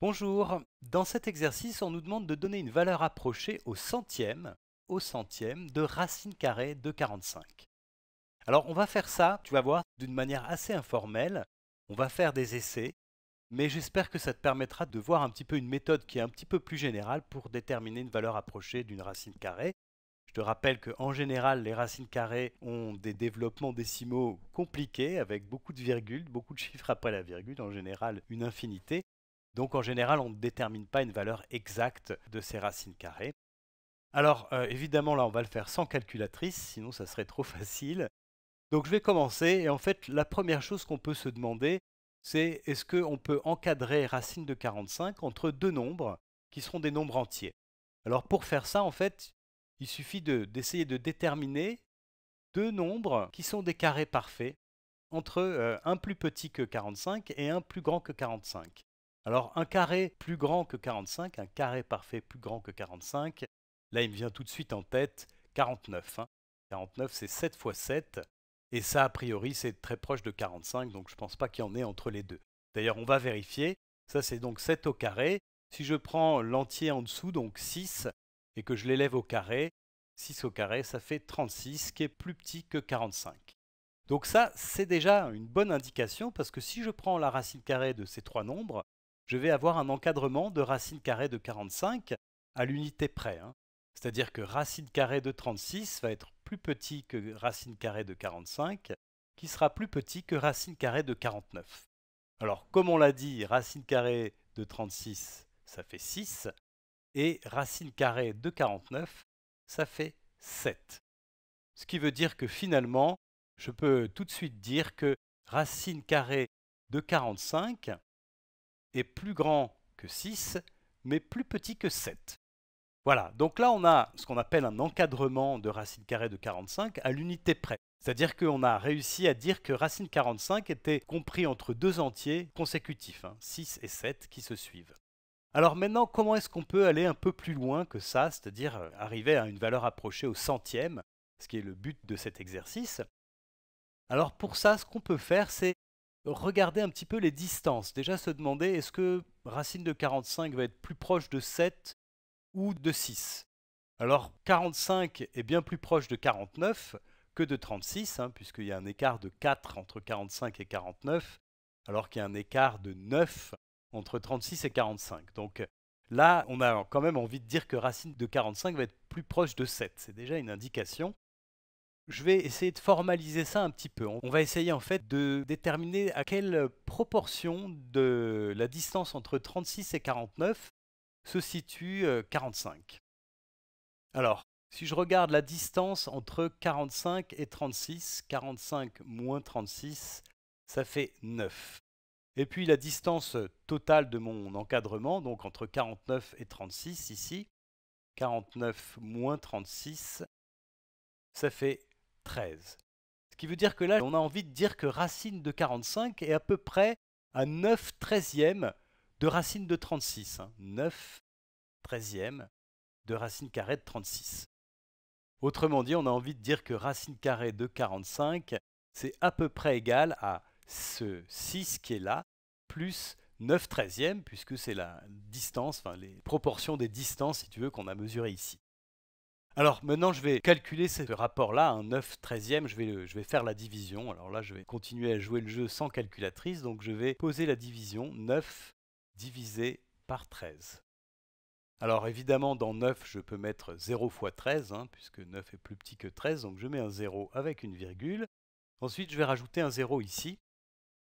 Bonjour, dans cet exercice on nous demande de donner une valeur approchée au centième, au centième de racine carrée de 45. Alors on va faire ça, tu vas voir, d'une manière assez informelle, on va faire des essais, mais j'espère que ça te permettra de voir un petit peu une méthode qui est un petit peu plus générale pour déterminer une valeur approchée d'une racine carrée. Je te rappelle qu'en général les racines carrées ont des développements décimaux compliqués avec beaucoup de virgules, beaucoup de chiffres après la virgule, en général une infinité. Donc en général, on ne détermine pas une valeur exacte de ces racines carrées. Alors euh, évidemment, là, on va le faire sans calculatrice, sinon ça serait trop facile. Donc je vais commencer, et en fait, la première chose qu'on peut se demander, c'est est-ce qu'on peut encadrer racine de 45 entre deux nombres qui seront des nombres entiers Alors pour faire ça, en fait, il suffit d'essayer de, déterminer deux nombres qui sont des carrés parfaits entre euh, un plus petit que 45 et un plus grand que 45. Alors un carré plus grand que 45, un carré parfait plus grand que 45, là il me vient tout de suite en tête 49. 49 hein. c'est 7 fois 7, et ça a priori c'est très proche de 45, donc je ne pense pas qu'il y en ait entre les deux. D'ailleurs on va vérifier, ça c'est donc 7 au carré, si je prends l'entier en dessous, donc 6, et que je l'élève au carré, 6 au carré ça fait 36, qui est plus petit que 45. Donc ça, c'est déjà une bonne indication parce que si je prends la racine carrée de ces trois nombres, je vais avoir un encadrement de racine carrée de 45 à l'unité près. Hein. C'est-à-dire que racine carrée de 36 va être plus petit que racine carrée de 45, qui sera plus petit que racine carrée de 49. Alors, comme on l'a dit, racine carrée de 36, ça fait 6, et racine carrée de 49, ça fait 7. Ce qui veut dire que finalement, je peux tout de suite dire que racine carrée de 45, est plus grand que 6, mais plus petit que 7. Voilà, donc là on a ce qu'on appelle un encadrement de racine carrée de 45 à l'unité près. C'est-à-dire qu'on a réussi à dire que racine 45 était compris entre deux entiers consécutifs, 6 hein, et 7, qui se suivent. Alors maintenant, comment est-ce qu'on peut aller un peu plus loin que ça, c'est-à-dire euh, arriver à une valeur approchée au centième, ce qui est le but de cet exercice Alors pour ça, ce qu'on peut faire, c'est regarder un petit peu les distances. Déjà se demander est-ce que racine de 45 va être plus proche de 7 ou de 6 Alors 45 est bien plus proche de 49 que de 36, hein, puisqu'il y a un écart de 4 entre 45 et 49, alors qu'il y a un écart de 9 entre 36 et 45. Donc là, on a quand même envie de dire que racine de 45 va être plus proche de 7. C'est déjà une indication. Je vais essayer de formaliser ça un petit peu. On va essayer en fait de déterminer à quelle proportion de la distance entre 36 et 49 se situe 45. Euh, Alors, si je regarde la distance entre 45 et 36, 45 moins 36, ça fait 9. Et puis la distance totale de mon encadrement, donc entre 49 et 36 ici, 49 moins 36, ça fait 13. Ce qui veut dire que là, on a envie de dire que racine de 45 est à peu près à 9 treizièmes de racine de 36. 9 hein. treizièmes de racine carrée de 36. Autrement dit, on a envie de dire que racine carrée de 45, c'est à peu près égal à ce 6 qui est là, plus 9 treizièmes, puisque c'est la distance, enfin les proportions des distances, si tu veux, qu'on a mesurées ici. Alors maintenant, je vais calculer ce rapport-là, un 9 13e, je vais, faire la division. Alors là, je vais continuer à jouer le jeu sans calculatrice, donc je vais poser la division 9 divisé par 13. Alors évidemment, dans 9, je peux mettre 0 fois 13, hein, puisque 9 est plus petit que 13, donc je mets un 0 avec une virgule. Ensuite, je vais rajouter un 0 ici.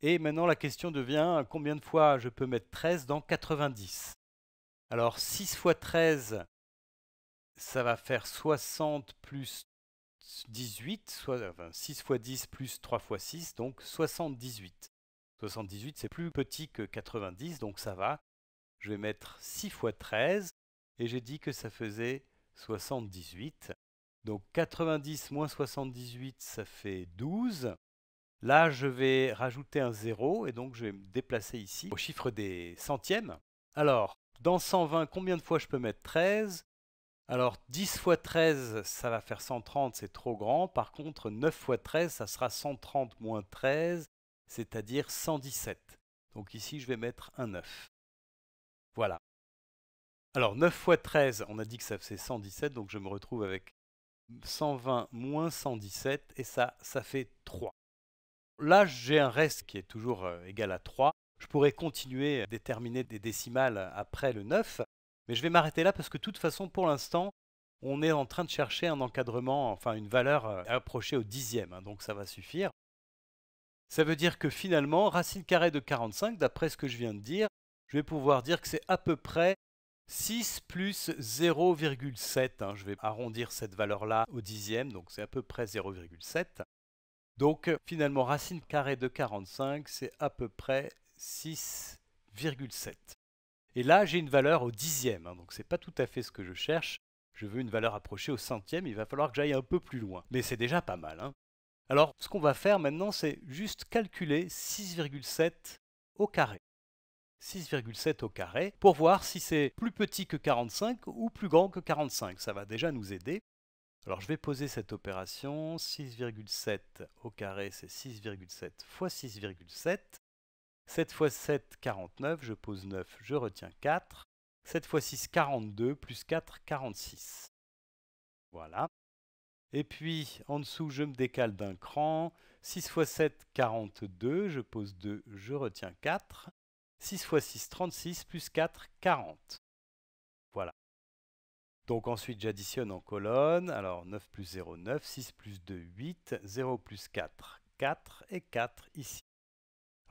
Et maintenant, la question devient combien de fois je peux mettre 13 dans 90 Alors 6 fois 13, ça va faire 60 plus 18, enfin, 6 fois 10 plus 3 fois 6, donc 78. 78, c'est plus petit que 90, donc ça va. Je vais mettre 6 x 13, et j'ai dit que ça faisait 78. Donc 90 moins 78, ça fait 12. Là, je vais rajouter un 0, et donc je vais me déplacer ici au chiffre des centièmes. Alors, dans 120, combien de fois je peux mettre 13 alors 10 x 13, ça va faire 130, c'est trop grand. Par contre, 9 x 13, ça sera 130 moins 13, c'est-à-dire 117. Donc ici, je vais mettre un 9. Voilà. Alors 9 fois 13, on a dit que ça faisait 117, donc je me retrouve avec 120 moins 117, et ça, ça fait 3. Là, j'ai un reste qui est toujours euh, égal à 3. Je pourrais continuer à déterminer des décimales après le 9, mais je vais m'arrêter là parce que de toute façon, pour l'instant, on est en train de chercher un encadrement, enfin une valeur euh, approchée au dixième, hein, donc ça va suffire. Ça veut dire que finalement, racine carrée de 45, d'après ce que je viens de dire, je vais pouvoir dire que c'est à peu près 6 plus 0,7. Hein. je vais arrondir cette valeur-là au dixième, donc c'est à peu près 0,7. Donc euh, finalement, racine carrée de 45, c'est à peu près 6,7. Et là, j'ai une valeur au dixième, hein, donc n'est pas tout à fait ce que je cherche. Je veux une valeur approchée au centième, il va falloir que j'aille un peu plus loin. Mais c'est déjà pas mal. Hein. Alors, ce qu'on va faire maintenant, c'est juste calculer 6,7 au carré. 6,7 au carré, pour voir si c'est plus petit que 45 ou plus grand que 45. Ça va déjà nous aider. Alors je vais poser cette opération, 6,7 au carré c'est 6,7 fois 6,7. 7 x 7, 49, je pose 9, je retiens 4. 7 x 6, 42, plus 4, 46. Voilà. Et puis, en dessous, je me décale d'un cran. 6 x 7, 42, je pose 2, je retiens 4. 6 x 6, 36, plus 4, 40. Voilà. Donc ensuite, j'additionne en colonne. Alors 9 plus 0, 9, 6 plus 2, 8, 0 plus 4, 4 et 4 ici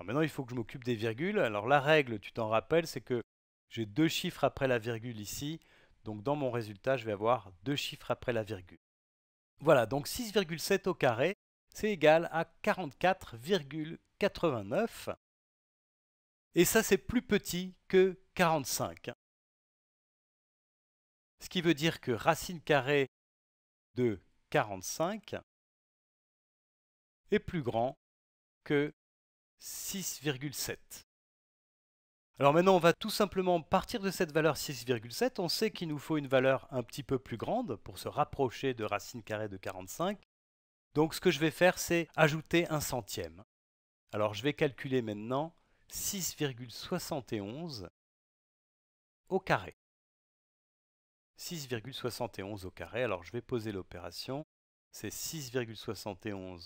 maintenant, il faut que je m'occupe des virgules. Alors la règle, tu t'en rappelles, c'est que j'ai deux chiffres après la virgule ici. Donc dans mon résultat, je vais avoir deux chiffres après la virgule. Voilà, donc 6,7 au carré, c'est égal à 44,89. Et ça, c'est plus petit que 45. Ce qui veut dire que racine carrée de 45 est plus grand que 6,7. Alors maintenant, on va tout simplement partir de cette valeur 6,7. On sait qu'il nous faut une valeur un petit peu plus grande pour se rapprocher de racine carrée de 45. Donc ce que je vais faire, c'est ajouter un centième. Alors je vais calculer maintenant 6,71 au carré. 6,71 au carré. Alors je vais poser l'opération. C'est 6,71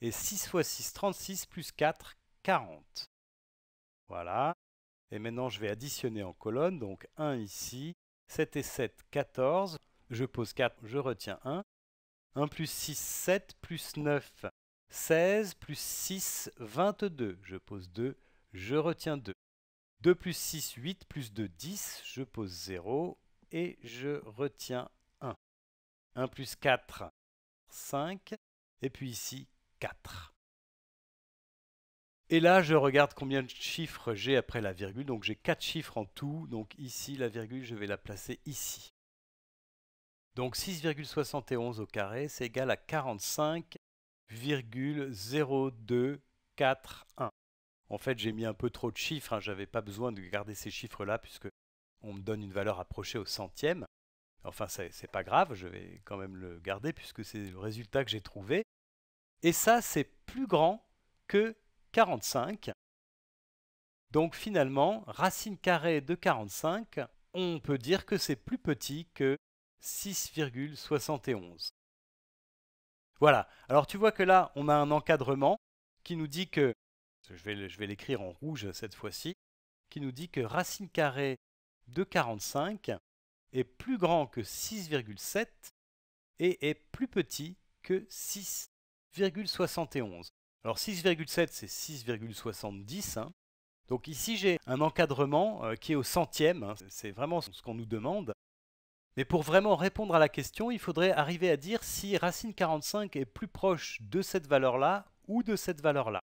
Et 6 fois 6, 36 plus 4, 40. Voilà. Et maintenant, je vais additionner en colonne. Donc 1 ici, 7 et 7, 14. Je pose 4, je retiens 1. 1 plus 6, 7, plus 9, 16, plus 6, 22. Je pose 2, je retiens 2. 2 plus 6, 8, plus 2, 10. Je pose 0 et je retiens 1. 1 plus 4, 5. Et puis ici, et là, je regarde combien de chiffres j'ai après la virgule. Donc j'ai 4 chiffres en tout. Donc ici, la virgule, je vais la placer ici. Donc 6,71 au carré, c'est égal à 45,0241. En fait, j'ai mis un peu trop de chiffres. Hein. Je n'avais pas besoin de garder ces chiffres-là Puisqu'on me donne une valeur approchée au centième. Enfin, c'est pas grave, je vais quand même le garder puisque c'est le résultat que j'ai trouvé. Et ça, c'est plus grand que 45. Donc finalement, racine carrée de 45, on peut dire que c'est plus petit que 6,71. Voilà, alors tu vois que là, on a un encadrement qui nous dit que, je vais, l'écrire en rouge cette fois-ci, qui nous dit que racine carrée de 45 est plus grand que 6,7 et est plus petit que 6. 6,71. Alors 6,7 c'est 6,70. Hein. Donc ici j'ai un encadrement euh, qui est au centième, hein. c'est vraiment ce qu'on nous demande. Mais pour vraiment répondre à la question, il faudrait arriver à dire si racine 45 est plus proche de cette valeur-là ou de cette valeur-là.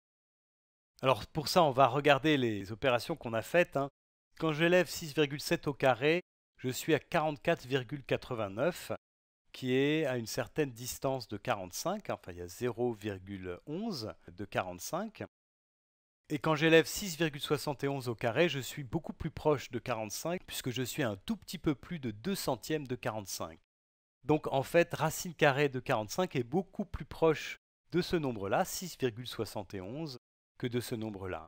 Alors pour ça, on va regarder les opérations qu'on a faites. Hein. Quand j'élève 6,7 au carré, je suis à 44,89 qui est à une certaine distance de 45, hein, enfin il y a 0,11 de 45. Et quand j'élève 6,71 au carré, je suis beaucoup plus proche de 45 puisque je suis un tout petit peu plus de 2 centièmes de 45. Donc en fait, racine carrée de 45 est beaucoup plus proche de ce nombre-là, 6,71, que de ce nombre-là.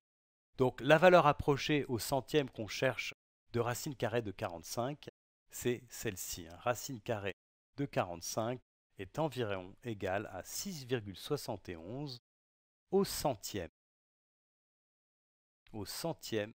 Donc la valeur approchée au centième qu'on cherche de racine carrée de 45, c'est celle-ci, hein, racine carrée de 45 est environ égal à 6,71 au centième. Au centième